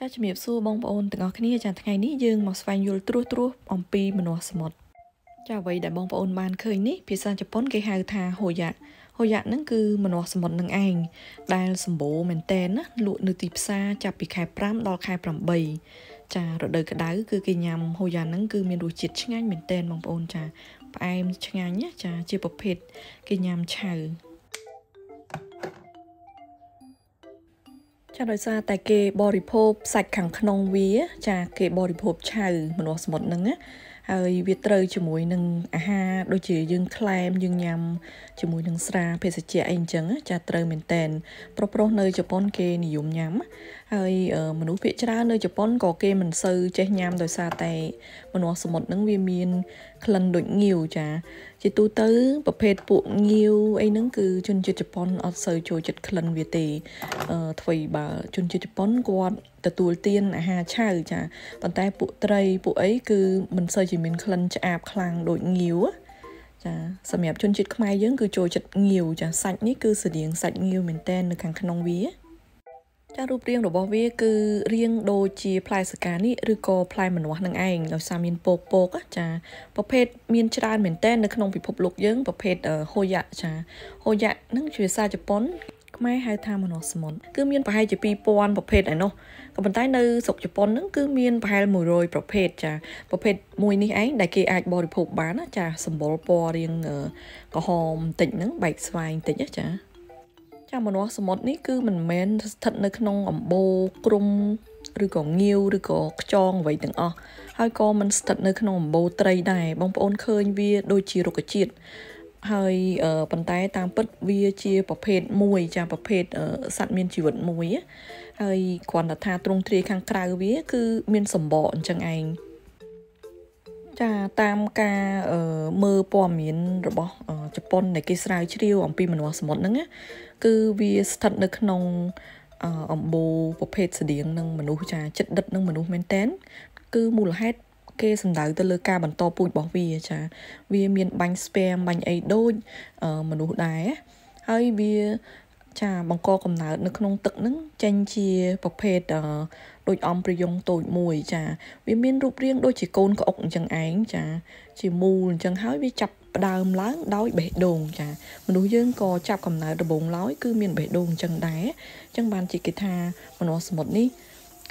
ចាជំរាបសួរបងប្អូនទាំងអស់គ្នាចាថ្ងៃនេះយើងមកស្វែងយល់ត្រួសត្រាសអំពីម្នាស់សមុទ្រចាអ្វីដែលបងប្អូនបានឃើញនេះភាសាជប៉ុនគេហៅថាហូយ៉ាហូយ៉ាហ្នឹងគឺម្នាស់សមុទ្រនឹងឯងដែលសម្បូរមែនតែនណាលក់នៅទីផ្សារចាប់ពីខែ5ដល់ខែ8ចារដូវក្តៅគឺគេញ៉ាំហូយ៉ាហ្នឹងគឺមានរសជាតិឆ្ងាញ់មែនតែនបងប្អូនចាផ្អែមឆ្ងាញ់ណាចាជាប្រភេទគេញ៉ាំឆៅ thank you ចាដោយសារតែគេបរិភោគសាច់ខាងក្នុងវា ចាគេបរិភោគឆៅម្នាស់សមុទ្រហ្នឹងណាហើយវាត្រូវជាមួយនឹងអាហារដូចជា យើងក្លែម យើងញ៉ាំជាមួយនឹងស្រាភេសជ្ជៈអីអញ្ចឹង ចាត្រូវមែនតែនប្រុសប្រុសនៅជប៉ុនគេនិយមញ៉ាំហើយមនុស្សភាគច្រើននៅជប៉ុនក៏គេមិនសូវចេះញ៉ាំដោយសារតែ មនុស្សសមុទ្រហ្នឹងវាមានក្លិនដូចងាវចា ជាទូទៅប្រភេទពួកងាវអីហ្នឹងគឺជនជាតិជប៉ុនអត់សូវចូលចិត្តក្លិនវាទេអឺថ្មីបើជនជាតិជប៉ុនគាត់ទទួលទានអាហារឆៅចាប៉ុន្តែពួកត្រីពួកអីគឺមិនសូវជាមានក្លិនឆ្អាបខ្លាំងដូចងាវ ចាសម្រាប់ជនជាតិខ្មែរយើងគឺចូលចិត្តងាវចាសាច់នេះគឺស្រដៀងសាច់ងាវមែនតើនៅខាងក្នុងវាចារូបរាងរបស់វា គឺរាងដូចជាផ្លែសកានេះឬក៏ផ្លែម្នាស់នឹងឯងដោយសារមានពកពកចាប្រភេទមានច្រើនមែនទែននៅក្នុងពិភពលោកយើងប្រភេទហូយ៉ាចា ហូយ៉ានឹងជាភាសាជប៉ុនខ្មែរហៅថាម្នាស់សមុទ្រគឺមានប្រហែលជា2000ប្រភេទឯនោះក៏ប៉ុន្តែនៅស្រុកជប៉ុនហ្នឹងគឺមានប្រហែល100ប្រភេទចាប្រភេទមួយនេះឯងដែលគេអាច បរិភោគបានចាសម្បុរពណ៌រៀងក្រហមបន្តិចហ្នឹងបែកស្វាយបន្តិចចាចាមនាស់សមុទ្រនេះគឺមិនមែនស្ថិតនៅក្នុងអំបូរក្រុមឬក៏ងាវឬក៏ខ្ចងអ្វីទាំងអស់ហើយក៏មិនស្ថិតនៅក្នុងអំបូរត្រីដែរបងប្អូនឃើញវាដូចជារុក្ខជាតិហើយប៉ុន្តែតាមពិតវាជាប្រភេទមួយចាប្រភេទសត្វមានជីវិតមួយហើយគ្រាន់តែថាទ្រង់ទ្រាយខាងក្រៅវាគឺមានសម្បកអញ្ចឹងឯងចាតាមការមើលព័ត៌មានរបស់ជប៉ុនដែលគេស្រាវជ្រាវអំពីមនុស្សសមុទ្រហ្នឹងណាគឺវាស្ថិតនៅក្នុងអំបូរប្រភេទស្តៀងនិងមនុស្សចាចិត្តដិតនិងមនុស្សមែនតែនគឺមូលហេតុគេសំដៅទៅលើការបន្តពូជរបស់វាចាវាមានបាញ់ស្ពាមបាញ់អីដូចមនុស្សដែរហើយវាចាបង្កកំណើតនៅក្នុង ទឹកហ្នឹងចេញជាប្រភេទដូចអំប្រយងតូចមួយ ចា វាមានរូបរាងដូចជាកូនក្អុកអញ្ចឹងឯងចាជាមូលអញ្ចឹងហើយវាចាប់ផ្ដើមឡើងដោយបេះដូងចា មនុស្សយើងក៏ចាប់កំណើតដបងឡើយគឺមានបេះដូងអញ្ចឹងដែរអញ្ចឹងបានជាគេថាមនុស្សសមុទ្រនេះ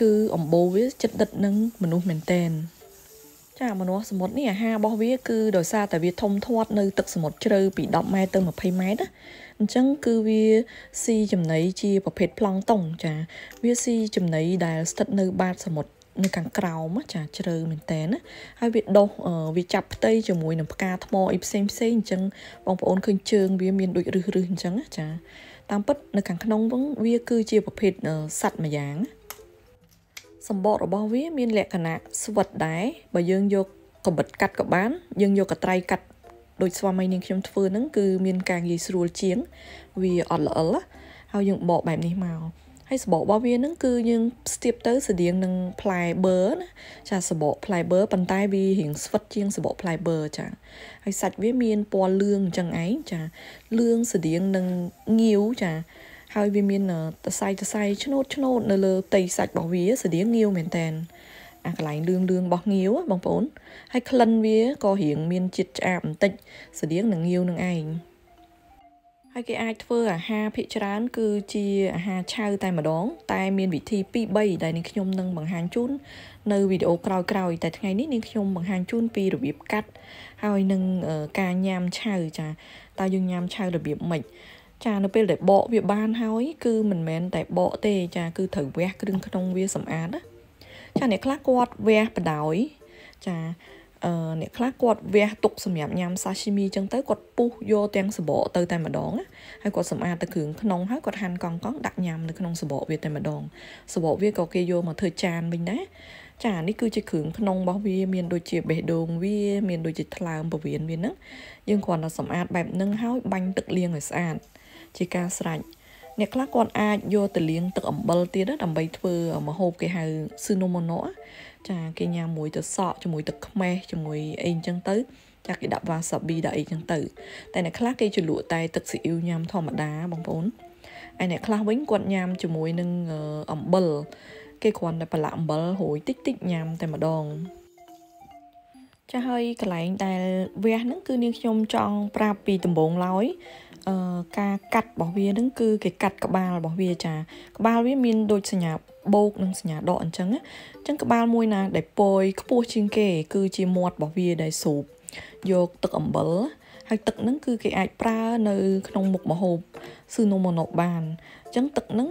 គឺអំបូរវាចិត្តដិតនឹងមនុស្សមែនតែនចាមនុស្សសមុទ្រនេះអាហាររបស់វាគឺដោយសារតែវាធំធាត់នៅទឹកសមុទ្រជ្រៅពី10ម៉ែត្រទៅ20ម៉ែត្រណាអញ្ចឹងគឺវាស៊ីចំណីជាប្រភេទប្លង់តុងចាវាស៊ីចំណីដែល ស្ថិតនៅបាតសមុទ្រនៅខាងក្រោមចាជ្រៅមែនតើណាហើយវាដុះវាចាប់ផ្ទៃជាមួយនឹងផ្កាថ្មអីផ្សេងផ្សេងអញ្ចឹងបងប្អូនឃើញជើងវាមានដូចរឹសរឹសអញ្ចឹងចាតាមពិតនៅខាងក្នុងវិញវាគឺជាប្រភេទសត្វមួយយ៉ាងណាសម្បករបស់វាមាន លក្ខណៈស្វិតដែរបើយើងយកកំបិតកាត់ក៏បានយើងយកកត្រៃកាត់ដូចស្វាមីនាងខ្ញុំធ្វើហ្នឹងគឺមានការងាយស្រួលជាងវាអត់ល្អិលហើយយើងបកបែបនេះមកហើយសបករបស់វាហ្នឹងគឺយើងស្ទាបទៅស្តៀងនឹងផ្លែបឺណាចាសបកផ្លែបឺប៉ុន្តែវារៀងស្វិតជាងសបកផ្លែបឺចាហើយសាច់វាមានពណ៌លឿងអញ្ចឹងឯងចាលឿងស្តៀងនឹងងាវចាហើយវាមានតសៃតសៃឆ្នូតឆ្នូតនៅលើផ្ទៃសាច់របស់វាស្រដៀងងាវមែនតែនអាកន្លែងលឿងលឿងរបស់ងាវបងប្អូនហើយក្លិនវាក៏រៀងមានជាតិឆ្អាបបន្តិចស្រដៀងនឹងងាវនឹងឯងហើយគេអាចធ្វើអាហារភាគច្រើន គឺជាអាហារឆៅតែម្ដងតែមាន វិធី2 3ដែលនាងខ្ញុំនឹងបង្ហាញជូននៅវីដេអូក្រោយៗតែថ្ងៃនេះនាងខ្ញុំបង្ហាញជូនពីរបៀបកាត់ហើយនឹងការញ៉ាំឆៅចាតើយើងញ៉ាំឆៅរបៀបម៉េចចានៅពេលដែលបកវាបានហើយ គឺមិនមែនតែបកទេចា គឺត្រូវវះគ្រឿងក្នុងវាសម្អាតណាចាអ្នកខ្លះគាត់វះបដ ாய் ចាអឺអ្នកខ្លះគាត់វះទុកសម្រាប់ញ៉ាំ sashimi ចឹងទៅគាត់ពុះយកទាំងសបកទៅតែម្ដងណាហើយគាត់សម្អាតទៅគ្រឿងក្នុងហើយគាត់ហាន់កង់កង់ដាក់ញ៉ាំនៅក្នុងសបកវាតែម្ដងសបកវាក៏គេយកមកធ្វើចានវិញដែរចានេះគឺជាគ្រឿងក្នុងរបស់វា មានដូចជា បេះដូងវាមានដូចជាថ្លើមពោះវៀនវាហ្នឹងយើងគ្រាន់តែសម្អាតបែបហ្នឹងហើយបាញ់ទឹកលាងឲ្យស្អាតជាការស្រេចអ្នកខ្លះគាត់អាចយកទៅលាងទឹកអំបិលទៀតដើម្បីធ្វើម្ហូបគេហៅស៊ឺណូម៉ូណូចាគេញ៉ាំមួយទៅសក់ជាមួយទឹកខ្មេះជាមួយអីអញ្ចឹងទៅចាគេដាក់វ៉ាសាប៊ីដាក់អីចឹងទៅតែអ្នកខ្លះគេជលក់តែទឹកស៊ីអ៊ីវញ៉ាំធម្មតាបងប្អូនឯអ្នកខ្លះវិញគាត់ញ៉ាំជាមួយនឹងអំបិលគេគ្រាន់តែប្រឡាក់អំបិលរួយតិចតិចញ៉ាំតែម្ដងចាហើយកន្លែងដែលវះហ្នឹងគឺនាងខ្ញុំចង់ប្រាប់ពីដំបងឡើយការកាត់របស់វានឹងគឺគេកាត់ក្បាលរបស់វាចា ក្បាលវាមានដូចសញ្ញាបោកនិងសញ្ញាដកអញ្ចឹងអញ្ចឹងក្បាលមួយណាដែលពយខ្ពស់ជាងគេ គឺជាមាត់របស់វាដែលសូបយកទឹកអំបិលហើយទឹកហ្នឹង គឺគេអាចប្រើនៅ ក្នុងមុខម្ហូបស៊ឺនំម៉ណូបានអញ្ចឹងទឹកហ្នឹង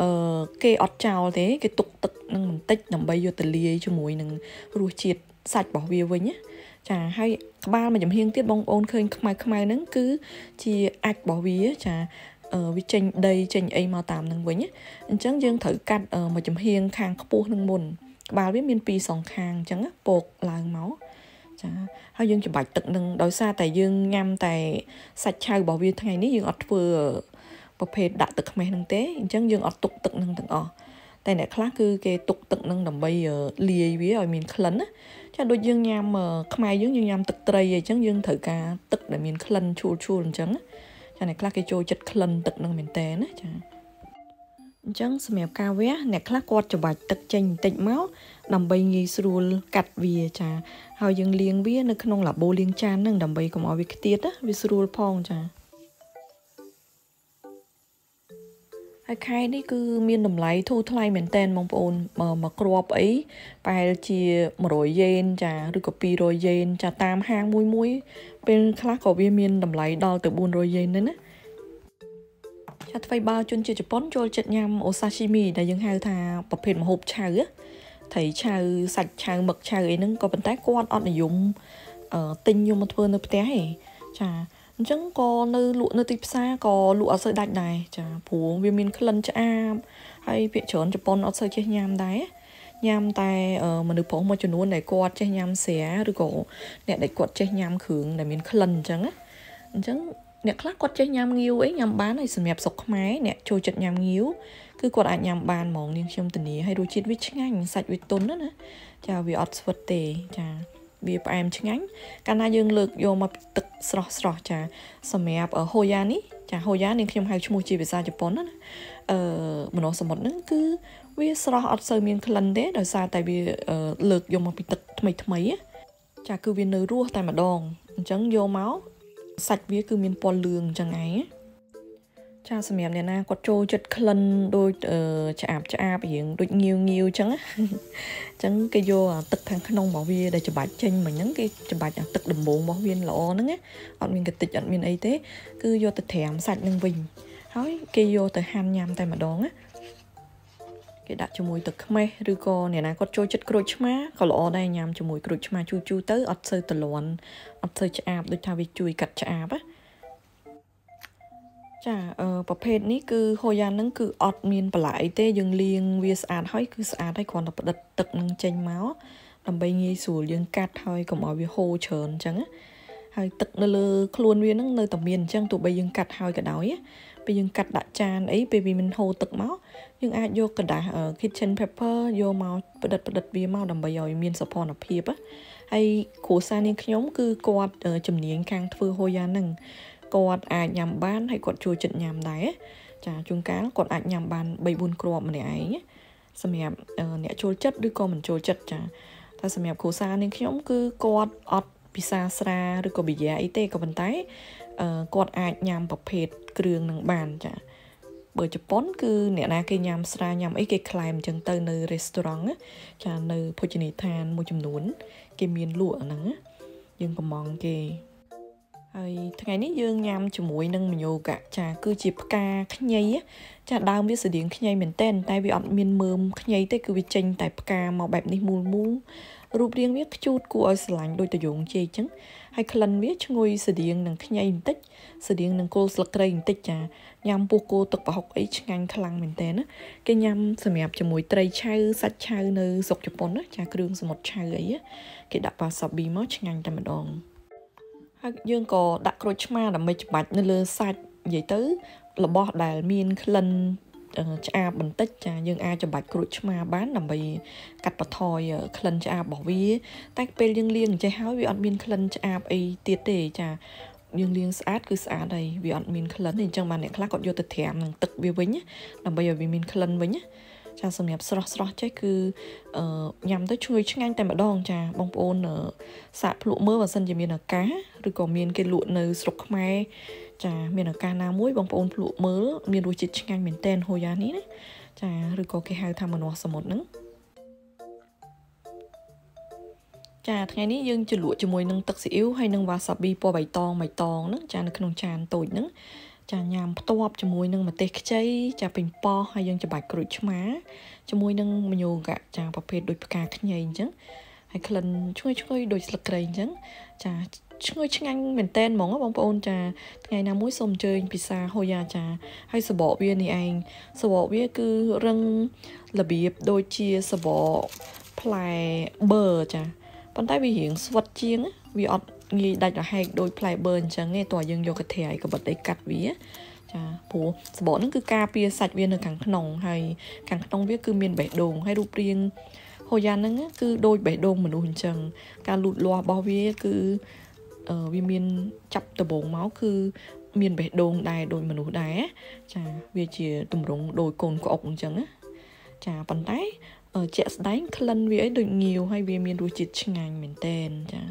អឺគេអត់ចោលទេ គេទុកទឹកនឹងបន្តិចដើម្បីយកទៅលាយជាមួយនឹងរសជាតិសាច់របស់វាវិញណាចាហើយក្បាលមួយចំហៀងទៀតបងប្អូនឃើញខ្មៅខ្មៅហ្នឹងគឺជាអាចរបស់វាចាវាចេញដីចេញអីមកតាមនឹងវិញអញ្ចឹងយើងត្រូវកាត់មួយចំហៀងខាងខ្ពស់នឹងមុនក្បាលវាមានពីរសងខាងអញ្ចឹងពកឡើងមកចាហើយយើងច្របាច់ទឹកនឹងដោយសារតែយើងញ៉ាំតែសាច់ឆៅរបស់វាថ្ងៃនេះយើងអត់ធ្វើប្រភេទដាក់ទឹកខ្មេះនឹងទេអញ្ចឹងយើងអត់ទុកទឹកនឹងទាំងអស់តែអ្នកខ្លះគឺគេទុកទឹកនឹងដើម្បីលាយវាឲ្យមានក្លិនណាចាដូចយើងញ៉ាំខ្មែរយើងយើងញ៉ាំទឹកត្រីអីចឹងយើងត្រូវការទឹកដែលមានក្លិនឈូលឈូលអញ្ចឹងចាអ្នកខ្លះគេចូលចិត្តក្លិនទឹកនឹងមែនតើណាចាអញ្ចឹងសម្រាប់ការវះអ្នកខ្លះគាត់ច្បាច់ទឹកចេញបន្តិចមកដើម្បីងាយស្រួលកាត់វា ចាហើយយើងលាងវានៅក្នុងឡាបូលាងចាននឹងដើម្បីកុំឲ្យវាខ្ទាតវាស្រួលផងចាហើយខែនេះគឺមានតម្លៃធូរថ្លៃមែនតែនបងប្អូនមកគ្រាប់អីប្រហែលជា100យេនចាឬក៏200យេនចាតាមហាងមួយមួយ ពេលខ្លះក៏វាមានតម្លៃដល់ទៅ400យេនដែរណាចាថ្វីបើជនជាតិជប៉ុន ចូលចិត្តញ៉ាំអូសាស៊ីមីដែលយើងហៅថាប្រភេទម្ហូបឆៅត្រីឆៅសាច់ឆៅមឹកឆៅអីហ្នឹងក៏ប៉ុន្តែគាត់អត់និយមទិញយកមកធ្វើនៅផ្ទះទេចាអញ្ចឹងក៏នៅលក់នៅទីផ្សារក៏លក់អត់សូវដាច់ដែរចាព្រោះវាមានក្លិនឆ្អាបហើយភាគច្រើនជប៉ុនអត់សូវចេះញ៉ាំដែរញ៉ាំតែមនុស្សប្រុសមួយចំនួនដែលគាត់ចេះញ៉ាំស្រាឬក៏អ្នកដែលគាត់ចេះញ៉ាំគ្រឿងដែលមានក្លិនអញ្ចឹងណាអញ្ចឹងអ្នកខ្លះគាត់ចេះញ៉ាំងាវអីញ៉ាំបានហើយសម្រាប់សុកខ្មែរអ្នកចូលចិត្តញ៉ាំងាវគឺគាត់អាចញ៉ាំបានហ្មងនាងខ្ញុំធានាហើយរសជាតិវាឆ្ងាញ់សាច់វាទន់ណាចាវាអត់ស្វិតទេចាវាផ្អែមឆ្ងាញ់កាលណាយើងលើកយកមកទឹកស្រស់ស្រស់ចាសម្រាប់ហូយ៉ានេះចាហូយ៉ានេះខ្ញុំហៅឈ្មោះជាភាសាជប៉ុនណាអឺមនោសមុទ្រហ្នឹងគឺវាស្រស់អត់សូវមានក្លិនទេដោយសារតែវាលើកយកមកពីទឹកថ្មី ថ្មី ចាគឺវានៅរសតែម្ដងអញ្ចឹងយកមកសាច់វា គឺ មានពណ៌លឿងអញ្ចឹងឯងចាសម្រាប់អ្នកណាគាត់ចូលចិត្តក្លិនដូចឆ្អាបឆ្អាបរៀងដូចងាវងាវអញ្ចឹងអញ្ចឹងគេយកទឹកខាងក្នុងរបស់វាដែលច្បាច់ចេញមិញហ្នឹងគេច្បាច់ទឹកដំបូងរបស់វាល្អហ្នឹងអត់មានកតិចអត់មានអីទេគឺយកទៅត្រាំសាច់នឹងវិញហើយគេយកទៅហាន់ញ៉ាំតែម្ដងណាគេដាក់ជាមួយ ទឹកខ្មេះឬក៏អ្នកណាគាត់ចូលចិត្តក្រូចឆ្មាក៏ល្អដែរញ៉ាំជាមួយក្រូចឆ្មាជូរៗទៅអត់សូវតលន់អត់សូវឆ្អាបដូចថាវាជួយកាត់ឆ្អាបណាចាប្រភេទនេះគឺហូយ៉ានឹងគឺអត់មានបន្លាយទេយើងលាងវាស្អាតហើយ គឺស្អាតហើយគ្រាន់តែផ្ដិតទឹកនឹងចេញមកដើម្បីងាយស្រួលយើងកាត់ហើយកុំឲ្យវាហូរច្រើនអញ្ចឹងហើយទឹកនៅលើខ្លួនវានឹងនៅតែមានអញ្ចឹងទោះបីយើងកាត់ហើយក៏ដោយពេលយើងកាត់ដាក់ចានអីពេលវាមិនហូរទឹកមកយើងអាចយកกระดาษ kitchen paper យកមកផ្ដិតផ្ដិតវាមកដើម្បីឲ្យមានសោភ័ណភាពហើយគ្រួសារនាងខ្ញុំ គឺគាត់ជំនាញខាងធ្វើហូយ៉ានឹងគាត់អាចញ៉ាំបានហើយគាត់ចូលចិត្តញ៉ាំដែរចាជួនកាលគាត់អាចញ៉ាំបាន3 4គ្រាប់ម្នាក់ឯងសម្រាប់អ្នកចូលចិត្តឬក៏មិនចូលចិត្តចាតែសម្រាប់គ្រួសារនាងខ្ញុំគឺគាត់អត់ពិសាស្រាឬក៏ប៊ីយ៉ាអីទេក៏ប៉ុន្តែគាត់អាចញ៉ាំប្រភេទគ្រឿងនឹងបានចាបើជប៉ុនគឺអ្នកណាគេញ៉ាំស្រាញ៉ាំអីគេខ្លែមអញ្ចឹងទៅនៅ restaurant ចានៅភោជនីយដ្ឋានមួយចំនួន គេមានលក់អាហ្នឹងយើងកំងគេហើយថ្ងៃនេះយើងញ៉ាំជាមួយនឹងមញូកាចា គឺជាផ្កាខ្ញីចាដើមវាស្រដៀងខ្ញីមែនតែនតែវាអត់មានមើមខ្ញីទេគឺវាចេញតែផ្កាមកបែបនេះមូលមូលរូបរាងវាខ្ជូតគួរឲ្យស្រឡាញ់ដូចតយងជ័យអញ្ចឹងហើយក្លិនវាឈ្ងុយស្រដៀងនឹងខ្ញីបន្តិច ស្រដៀងនឹងគល់ស្លឹកគ្រៃបន្តិចចាញ៉ាំពោះគោទឹកប្រហុកអីឆ្ងាញ់ខ្លាំងមែនតើណាគេញ៉ាំសម្រាប់ជាមួយត្រីឆៅសាច់ឆៅនៅស្រុកជប៉ុនណាចាគ្រឿងសមុទ្រឆៅអីគេដាក់ប៉ាសាប៊ីមកឆ្ងាញ់តែម្ដងហើយយើងក៏ដាក់ក្រូចឆ្មាដើម្បីច្បាច់នៅលើសាច់និយាយទៅរបស់ដែលមានក្លិនឆ្អាបបន្តិចចាយើងអាចច្បាច់ក្រូចឆ្មាបានដើម្បីកាត់បន្ថយក្លិនឆ្អាបរបស់វា តែពេលយើងលាងចេះហើយវាអត់មានក្លិនឆ្អាបអីទៀតទេចាយើងលាងស្អាតគឺស្អាតហើយវាអត់មានក្លិនទេអញ្ចឹងបានអ្នកខ្លះគាត់យកទៅត្រាំនឹងទឹកវាវិញដើម្បីឲ្យវាមានក្លិនវិញណាចាសម្រាប់ស្រស់ស្រស់ចេះគឺអឺញ៉ាំទៅឈ្ងុយឆ្ងាញ់តែម្ដង ចាបងប្អូន សាកភ្លក់មើលបើសិនជាមានឱកាសឬក៏មាន គេលក់នៅស្រុកខ្មែរចា មានឱកាសណាមួយបងប្អូនភ្លក់មើលមានរសជាតិឆ្ងាញ់មែនតែនហូយ៉ានេះណាចាឬក៏គេហៅថាម្នាស់សមុទ្រហ្នឹងចាថ្ងៃនេះយើងជ្រលក់ជាមួយនឹងទឹកស៊ីអ៊ីវហើយនឹងវ៉ាសាប៊ីពណ៌បៃតងបៃតងហ្នឹងចានៅក្នុងចានតូចហ្នឹងចាញ៉ាំផ្ទាប់ជាមួយនឹងម្ទេសខ្ចីចាពេញប៉ោះហើយយើងច្បាច់ក្រូចឆ្មាជាមួយនឹងមញូកចា ប្រភេទដូចផ្កាខ្ញីអញ្ចឹងហើយក្លិនឈ្ងុយឈ្ងុយដូចស្លឹកគ្រៃអញ្ចឹងចាឈ្ងុយឆ្ងាញ់មែនតែនហ្មងបងប្អូនចា ថ្ងៃណាមួយសូមអញ្ជើញពិសាហូយ៉ាចាហើយសបកវានេះឯងសបកវាគឺរឹងរបៀបដូចជាសបកផ្លែបឺចាប៉ុន្តែវារៀងស្វិតជាងវាអត់ងាយដាច់រហែកដោយផ្លែបឺអញ្ចឹងទេតោះយើងយកកន្ត្រៃកបិតអីកាត់វាចាព្រោះសបកហ្នឹងគឺការពារសាច់វានៅខាងក្នុងហើយខាងក្នុងវា គឺមានបេះដូងហើយរូបរាងហូយ៉ាហ្នឹងគឺដូចបេះដូងមនុស្សអញ្ចឹងការលូតលាស់របស់វាគឺវាមានចាប់ដបងមកគឺមានបេះដូងដែរដូចមនុស្សដែរចាវាជាទម្រង់ដូចកូនក្អុកអញ្ចឹងចាប៉ុន្តែជាក់ស្ដែងក្លិនវាអីដូចងាវហើយវាមានរសជាតិឆ្ងាញ់មែនតែនចា